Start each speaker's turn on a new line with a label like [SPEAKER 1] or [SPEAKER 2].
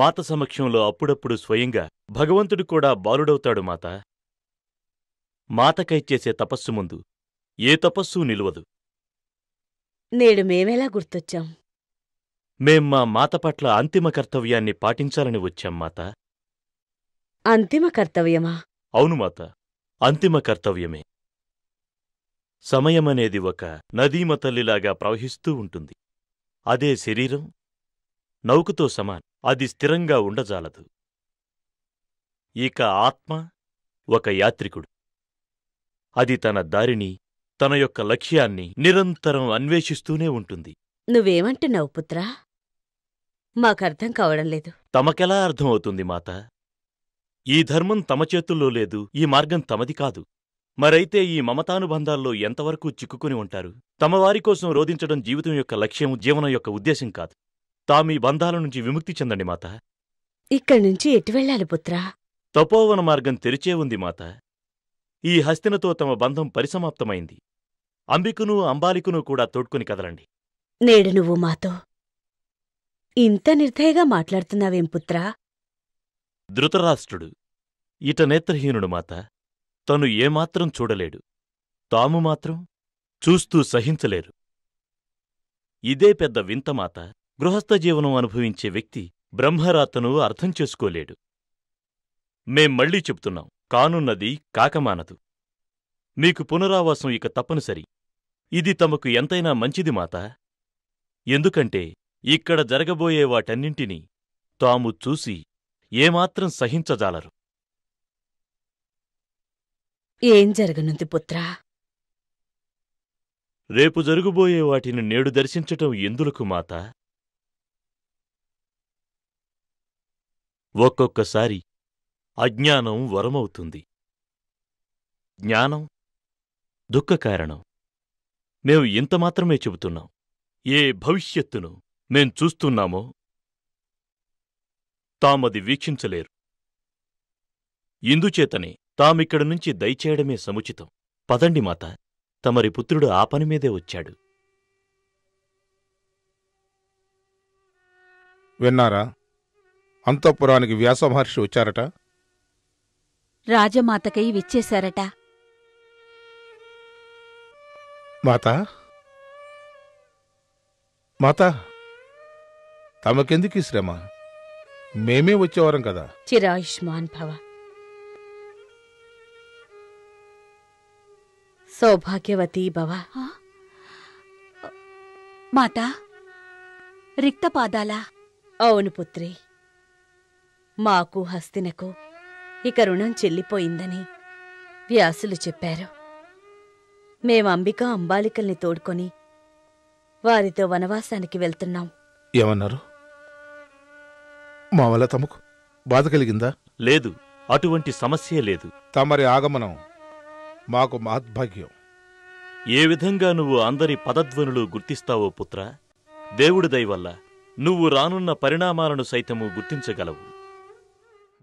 [SPEAKER 1] మాత సమక్షంలో అప్పుడప్పుడు స్వయంగా భగవంతుడు కూడా బాలుడవుతాడు మాత మాతకై చేసే తపస్సు ముందు ఏ తపస్సు నిలువదు
[SPEAKER 2] నేడు మేమెలా గుర్తొచ్చాం
[SPEAKER 1] మేం మా మాత పట్ల అంతిమ కర్తవ్యాన్ని పాటించాలని వచ్చాం మాత
[SPEAKER 2] అంతిమ కర్తవ్యమా
[SPEAKER 1] అవును మాత అంతిమ కర్తవ్యమే సమయమనేది ఒక నదీమతల్లిలాగా ప్రవహిస్తూ ఉంటుంది అదే శరీరం నౌకుతో సమానం అది స్థిరంగా ఉండజాలదు ఇక ఆత్మ ఒక యాత్రికుడు అది తన దారిని తన యొక్క లక్ష్యాన్ని నిరంతరం అన్వేషిస్తూనే ఉంటుంది
[SPEAKER 2] నువ్వేమంటున్నావు పుత్రా మాకర్థం కావడం లేదు
[SPEAKER 1] తమకెలా అర్థమవుతుంది మాత ఈ ధర్మం తమ చేతుల్లో లేదు ఈ మార్గం తమది కాదు మరైతే ఈ మమతానుబంధాల్లో ఎంతవరకు చిక్కుకుని ఉంటారు తమవారి కోసం రోధించడం జీవితం యొక్క లక్ష్యం జీవనం యొక్క ఉద్దేశం కాదు తామీ బంధాల నుంచి విముక్తి చెందండి మాత
[SPEAKER 2] ఇక్కడి నుంచి ఎటు వెళ్ళాలి పుత్రా
[SPEAKER 1] తపోవన మార్గం తెరిచే ఉంది మాత ఈ హస్తినతో తమ బంధం పరిసమాప్తమైంది అంబికును అంబాలికును కూడా తోడ్కొని కదలండి
[SPEAKER 2] నేడు నువ్వు మాతో ఇంత నిర్దయగా మాట్లాడుతున్నావేం పుత్రా
[SPEAKER 1] ధృతరాష్ట్రుడు ఇట నేత్రహీనుడు మాత తను ఏమాత్రం చూడలేడు తాము మాత్రం చూస్తూ సహించలేరు ఇదే పెద్ద వింత మాత గృహస్థ జీవనం అనుభవించే వ్యక్తి బ్రహ్మరాతను అర్థం చేసుకోలేడు మేం మళ్లీ చెప్తున్నాం కానున్నది కాకమానదు మీకు పునరావాసం ఇక తప్పనిసరి ఇది తమకు ఎంతైనా మంచిది మాత ఎందుకంటే ఇక్కడ జరగబోయే వాటన్నింటినీ తాము చూసి ఏమాత్రం సహించజాలరు
[SPEAKER 2] ఏం జరగనుంది పుత్రా
[SPEAKER 1] రేపు జరుగుబోయే వాటిని నేడు దర్శించటం ఎందులకు మాతా ఒక్కొక్కసారి అజ్ఞానం వరమవుతుంది జ్ఞానం దుఃఖకారణం మేము ఇంతమాత్రమే చెబుతున్నాం ఏ భవిష్యత్తును మేం చూస్తున్నామో తామది వీక్షించలేరు ఇందుచేతనే తామిక్కడి నుంచి దయచేయడమే సముచితం పదండి మాత తమరి పుత్రుడు ఆ పనిమీదే వచ్చాడు విన్నారా అంతఃపురానికి వ్యాసమహర్షి వచ్చారట
[SPEAKER 2] రాజమాతకై విచ్చేశారట
[SPEAKER 1] మాత మాత తమకెందుకు శ్రమ మేమే వచ్చేవారం కదా
[SPEAKER 2] చిరాయుష్మాన్ భవ సౌభాగ్యవతి భవ మాత పాదాలా అవును పుత్రి మాకు హస్తినకు ఇక రుణం చెల్లిపోయిందని వ్యాసులు చెప్పారు మేమంబిక అంబాలికల్ని తోడుకొని వారితో వనవాసానికి వెళ్తున్నాం
[SPEAKER 1] ఏమన్నారు మా వల్ల తమకు బాధ కలిగిందా లేదు అటువంటి సమస్యే లేదు తమరి ఆగమనం మాకు మహద్భాగ్యం ఏ విధంగా నువ్వు అందరి పదధ్వనులు గుర్తిస్తావో పుత్ర దేవుడి దయవల్ల నువ్వు రానున్న పరిణామాలను సైతము గుర్తించగలవు